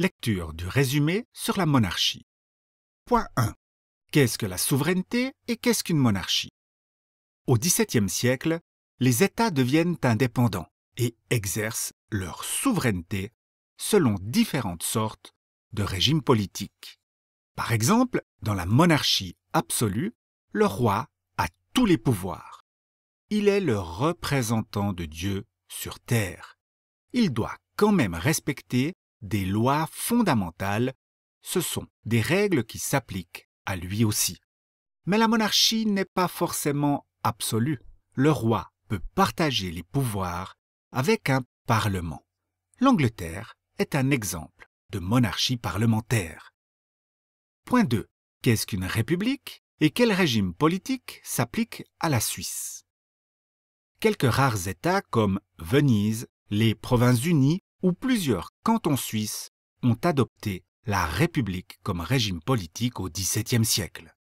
Lecture du résumé sur la monarchie. Point 1. Qu'est-ce que la souveraineté et qu'est-ce qu'une monarchie Au XVIIe siècle, les États deviennent indépendants et exercent leur souveraineté selon différentes sortes de régimes politiques. Par exemple, dans la monarchie absolue, le roi a tous les pouvoirs. Il est le représentant de Dieu sur terre. Il doit quand même respecter des lois fondamentales, ce sont des règles qui s'appliquent à lui aussi. Mais la monarchie n'est pas forcément absolue. Le roi peut partager les pouvoirs avec un parlement. L'Angleterre est un exemple de monarchie parlementaire. Point 2. Qu'est-ce qu'une république et quel régime politique s'applique à la Suisse Quelques rares États comme Venise, les Provinces unies où plusieurs cantons suisses ont adopté la République comme régime politique au XVIIe siècle.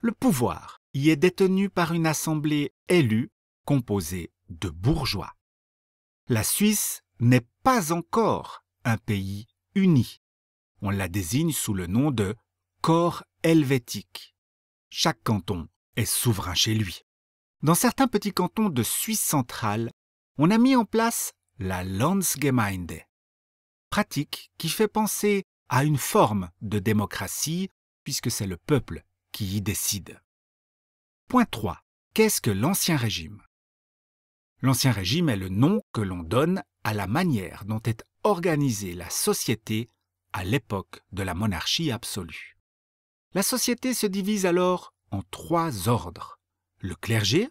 Le pouvoir y est détenu par une assemblée élue composée de bourgeois. La Suisse n'est pas encore un pays uni. On la désigne sous le nom de corps helvétique. Chaque canton est souverain chez lui. Dans certains petits cantons de Suisse centrale, on a mis en place la Landsgemeinde, pratique qui fait penser à une forme de démocratie puisque c'est le peuple qui y décide. Point 3. Qu'est-ce que l'Ancien Régime L'Ancien Régime est le nom que l'on donne à la manière dont est organisée la société à l'époque de la monarchie absolue. La société se divise alors en trois ordres. Le clergé,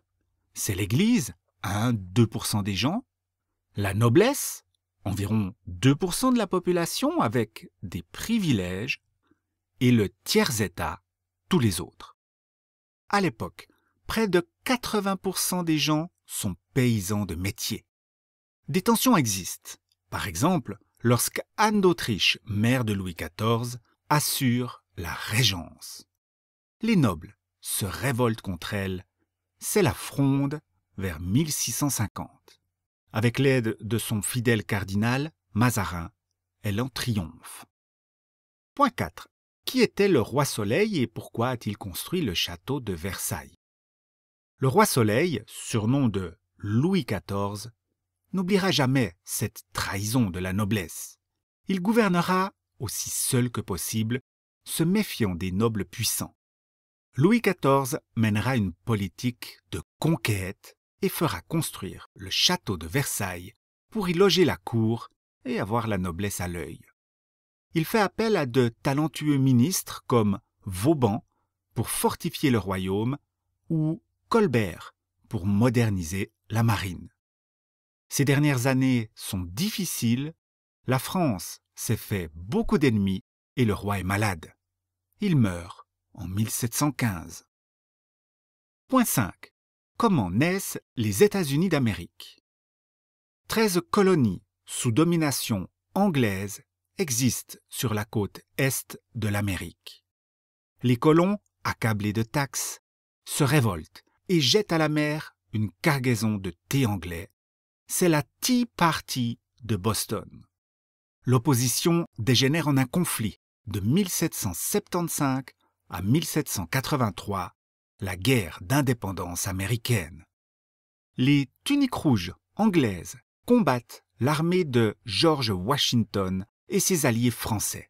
c'est l'Église, 1-2% des gens, la noblesse, environ 2% de la population avec des privilèges, et le tiers-État, tous les autres. À l'époque, près de 80% des gens sont paysans de métier. Des tensions existent. Par exemple, lorsque Anne d'Autriche, mère de Louis XIV, assure la régence. Les nobles se révoltent contre elle. C'est la fronde vers 1650. Avec l'aide de son fidèle cardinal, Mazarin, elle en triomphe. Point 4. Qui était le roi Soleil et pourquoi a-t-il construit le château de Versailles Le roi Soleil, surnom de Louis XIV, n'oubliera jamais cette trahison de la noblesse. Il gouvernera, aussi seul que possible, se méfiant des nobles puissants. Louis XIV mènera une politique de conquête et fera construire le château de Versailles pour y loger la cour et avoir la noblesse à l'œil. Il fait appel à de talentueux ministres comme Vauban pour fortifier le royaume ou Colbert pour moderniser la marine. Ces dernières années sont difficiles, la France s'est fait beaucoup d'ennemis et le roi est malade. Il meurt en 1715. Point 5. Comment naissent les États-Unis d'Amérique Treize colonies sous domination anglaise existent sur la côte est de l'Amérique. Les colons, accablés de taxes, se révoltent et jettent à la mer une cargaison de thé anglais. C'est la Tea Party de Boston. L'opposition dégénère en un conflit de 1775 à 1783 la guerre d'indépendance américaine. Les tuniques rouges anglaises combattent l'armée de George Washington et ses alliés français.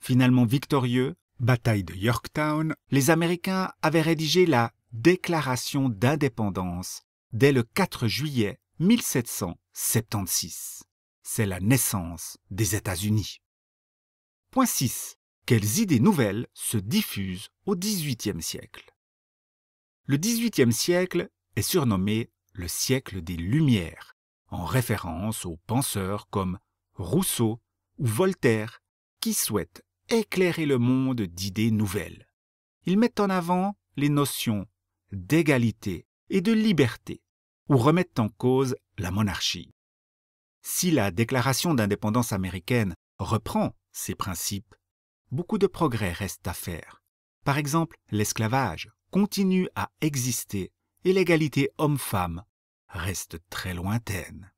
Finalement victorieux, bataille de Yorktown, les Américains avaient rédigé la Déclaration d'indépendance dès le 4 juillet 1776. C'est la naissance des États-Unis. Point 6. Quelles idées nouvelles se diffusent au XVIIIe siècle le XVIIIe siècle est surnommé le siècle des Lumières, en référence aux penseurs comme Rousseau ou Voltaire, qui souhaitent éclairer le monde d'idées nouvelles. Ils mettent en avant les notions d'égalité et de liberté, ou remettent en cause la monarchie. Si la déclaration d'indépendance américaine reprend ces principes, beaucoup de progrès restent à faire. Par exemple, l'esclavage continue à exister et l'égalité homme-femme reste très lointaine.